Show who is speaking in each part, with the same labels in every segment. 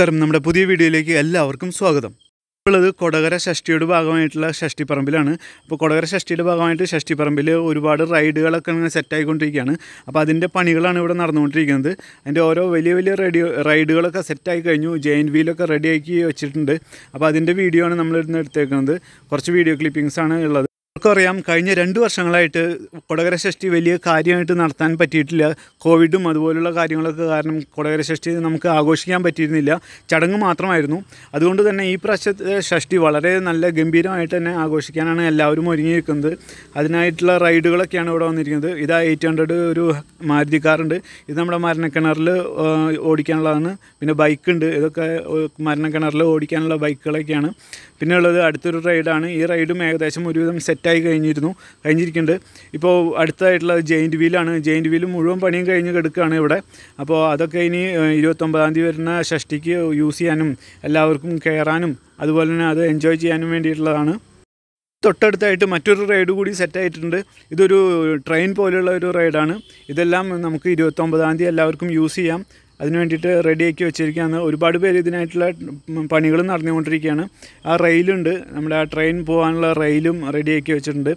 Speaker 1: നമസ്കാരം നമ്മുടെ പുതിയ വീഡിയോയിലേക്ക് എല്ലാവർക്കും സ്വാഗതം ഇപ്പോഴത് കൊടകര ഷഷ്ടിയുടെ ഭാഗമായിട്ടുള്ള ഷഷ്ടി പറമ്പിലാണ് അപ്പോൾ കൊടകര ഷഷ്ടിയുടെ ഭാഗമായിട്ട് ഷഷ്ടി പറമ്പിൽ ഒരുപാട് റൈഡുകളൊക്കെ ഇങ്ങനെ സെറ്റായിക്കൊണ്ടിരിക്കുകയാണ് അപ്പോൾ അതിൻ്റെ പണികളാണ് ഇവിടെ നടന്നുകൊണ്ടിരിക്കുന്നത് അതിൻ്റെ ഓരോ വലിയ വലിയ റെഡി റൈഡുകളൊക്കെ സെറ്റായി കഴിഞ്ഞു എൻ വിയിലൊക്കെ റെഡിയാക്കി വെച്ചിട്ടുണ്ട് അപ്പോൾ അതിൻ്റെ വീഡിയോ ആണ് നമ്മളിരുന്ന് എടുത്തേക്കുന്നത് കുറച്ച് വീഡിയോ ക്ലിപ്പിങ്സാണ് ഉള്ളത് നമുക്കറിയാം കഴിഞ്ഞ രണ്ട് വർഷങ്ങളായിട്ട് കൊടകര ഷഷ്ടി വലിയ കാര്യമായിട്ട് നടത്താൻ പറ്റിയിട്ടില്ല കോവിഡും അതുപോലുള്ള കാര്യങ്ങളൊക്കെ കാരണം കൊടകര ഷഷ്ടി നമുക്ക് ആഘോഷിക്കാൻ പറ്റിയിരുന്നില്ല ചടങ്ങ് മാത്രമായിരുന്നു അതുകൊണ്ട് തന്നെ ഈ പ്രാവശ്യത്തെ ഷഷ്ടി വളരെ നല്ല ഗംഭീരമായിട്ട് തന്നെ ആഘോഷിക്കാനാണ് എല്ലാവരും ഒരുങ്ങിയിരിക്കുന്നത് അതിനായിട്ടുള്ള റൈഡുകളൊക്കെയാണ് ഇവിടെ വന്നിരിക്കുന്നത് ഇതാ എയ്റ്റ് ഹൺഡ്രഡ് ഒരു മാരുതി കാറുണ്ട് ഇത് നമ്മുടെ മരണക്കിണറിൽ ഓടിക്കാനുള്ളതാണ് പിന്നെ ബൈക്കുണ്ട് ഇതൊക്കെ മരണക്കിണറിൽ ഓടിക്കാനുള്ള ബൈക്കുകളൊക്കെയാണ് പിന്നെയുള്ളത് അടുത്തൊരു റൈഡാണ് ഈ റൈഡും ഏകദേശം ഒരുവിധം സെറ്റ് സെറ്റായി കഴിഞ്ഞിരുന്നു കഴിഞ്ഞിരിക്കുന്നുണ്ട് ഇപ്പോൾ അടുത്തായിട്ടുള്ള ജെയിൻറ്റ് വീലാണ് ജെയിൻറ്റ് വീൽ മുഴുവൻ പണിയും കഴിഞ്ഞ് കിടക്കുകയാണ് ഇവിടെ അപ്പോൾ അതൊക്കെ ഇനി ഇരുപത്തൊമ്പതാം തീയതി വരുന്ന ഷഷ്ടിക്ക് യൂസ് ചെയ്യാനും എല്ലാവർക്കും കയറാനും അതുപോലെ തന്നെ അത് എൻജോയ് ചെയ്യാനും വേണ്ടിയിട്ടുള്ളതാണ് തൊട്ടടുത്തായിട്ട് മറ്റൊരു റൈഡ് കൂടി സെറ്റായിട്ടുണ്ട് ഇതൊരു ട്രെയിൻ പോലെയുള്ള ഒരു റൈഡാണ് ഇതെല്ലാം നമുക്ക് ഇരുപത്തൊമ്പതാം തീയതി എല്ലാവർക്കും യൂസ് ചെയ്യാം അതിന് വേണ്ടിയിട്ട് റെഡിയാക്കി വെച്ചിരിക്കുകയാണ് ഒരുപാട് പേര് ഇതിനായിട്ടുള്ള പണികളും നടന്നുകൊണ്ടിരിക്കുകയാണ് ആ റെയിലുണ്ട് നമ്മുടെ ആ ട്രെയിൻ പോകാനുള്ള റെയിലും റെഡിയാക്കി വെച്ചിട്ടുണ്ട്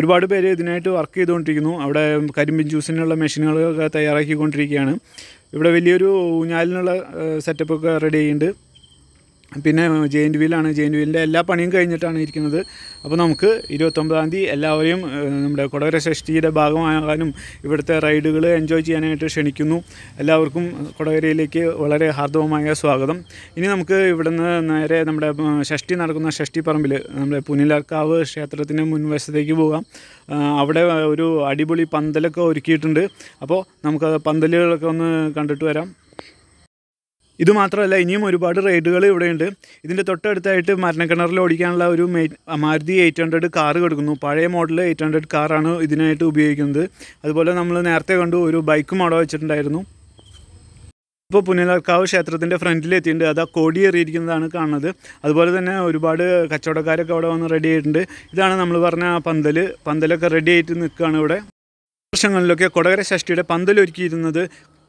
Speaker 1: ഒരുപാട് പേര് ഇതിനായിട്ട് വർക്ക് ചെയ്തുകൊണ്ടിരിക്കുന്നു അവിടെ കരിമ്പിൻ ജ്യൂസിനുള്ള മെഷീനുകളൊക്കെ തയ്യാറാക്കിക്കൊണ്ടിരിക്കുകയാണ് ഇവിടെ വലിയൊരു ഊഞ്ഞാലിനുള്ള സെറ്റപ്പൊക്കെ റെഡി ചെയ്യുന്നുണ്ട് പിന്നെ ജെ എൻ വിയിലാണ് ജെ എൻ വിയിലിൻ്റെ എല്ലാ പണിയും കഴിഞ്ഞിട്ടാണ് ഇരിക്കുന്നത് അപ്പോൾ നമുക്ക് ഇരുപത്തൊമ്പതാം തീയതി എല്ലാവരെയും നമ്മുടെ കൊടകര ഷഷ്ടിയുടെ ഭാഗമാകാനും ഇവിടുത്തെ റൈഡുകൾ എൻജോയ് ചെയ്യാനായിട്ട് ക്ഷണിക്കുന്നു എല്ലാവർക്കും കൊടകരയിലേക്ക് വളരെ ഹാർദവമായ സ്വാഗതം ഇനി നമുക്ക് ഇവിടുന്ന് നേരെ നമ്മുടെ ഷഷ്ടി നടക്കുന്ന ഷഷ്ടി പറമ്പിൽ നമ്മുടെ പുനിലർക്കാവ് ക്ഷേത്രത്തിന് മുൻവശത്തേക്ക് പോകാം അവിടെ ഒരു അടിപൊളി പന്തലൊക്കെ ഒരുക്കിയിട്ടുണ്ട് അപ്പോൾ നമുക്ക് പന്തലുകളൊക്കെ ഒന്ന് കണ്ടിട്ട് വരാം ഇത് മാത്രമല്ല ഇനിയും ഒരുപാട് റൈഡുകൾ ഇവിടെയുണ്ട് ഇതിൻ്റെ തൊട്ടടുത്തായിട്ട് മരണക്കിണറിൽ ഓടിക്കാനുള്ള ഒരു മാരുതി എയ്റ്റ് ഹൺഡ്രഡ് കാർ കൊടുക്കുന്നു പഴയ മോഡൽ എയ്റ്റ് ഹൺഡ്രഡ് കാറാണ് ഇതിനായിട്ട് ഉപയോഗിക്കുന്നത് അതുപോലെ നമ്മൾ നേരത്തെ കണ്ടു ഒരു ബൈക്കും അവിടെ വെച്ചിട്ടുണ്ടായിരുന്നു ഇപ്പോൾ പുനലർക്കാവ് ക്ഷേത്രത്തിൻ്റെ ഫ്രണ്ടിൽ എത്തിയിട്ടുണ്ട് അത് ആ കോടി എറിയിരിക്കുന്നതാണ് കാണുന്നത് അതുപോലെ തന്നെ ഒരുപാട് കച്ചവടക്കാരൊക്കെ അവിടെ വന്ന് റെഡി ആയിട്ടുണ്ട് ഇതാണ് നമ്മൾ പറഞ്ഞ പന്തൽ പന്തലൊക്കെ റെഡി ആയിട്ട് നിൽക്കുകയാണ് ഇവിടെ വർഷങ്ങളിലൊക്കെ കൊടകര ഷഷ്ടിയുടെ പന്തലൊരുക്കിയിരുന്നത്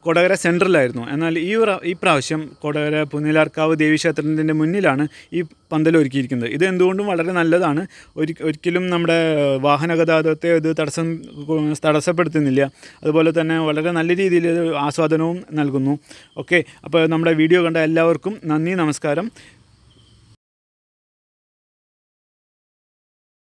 Speaker 1: കൊടകര സെൻട്രലായിരുന്നു എന്നാൽ ഈ ഈ പ്രാവശ്യം കൊടകര പുന്നിലാർക്കാവ് ദേവീക്ഷേത്രത്തിൻ്റെ മുന്നിലാണ് ഈ പന്തൽ ഒരുക്കിയിരിക്കുന്നത് ഇത് എന്തുകൊണ്ടും വളരെ നല്ലതാണ് ഒരി ഒരിക്കലും നമ്മുടെ വാഹന ഗതാഗതത്തെ ഇത് തടസ്സം തടസ്സപ്പെടുത്തുന്നില്ല അതുപോലെ തന്നെ വളരെ നല്ല രീതിയിൽ ആസ്വാദനവും നൽകുന്നു ഓക്കെ അപ്പോൾ നമ്മുടെ വീഡിയോ കണ്ട എല്ലാവർക്കും നന്ദി നമസ്കാരം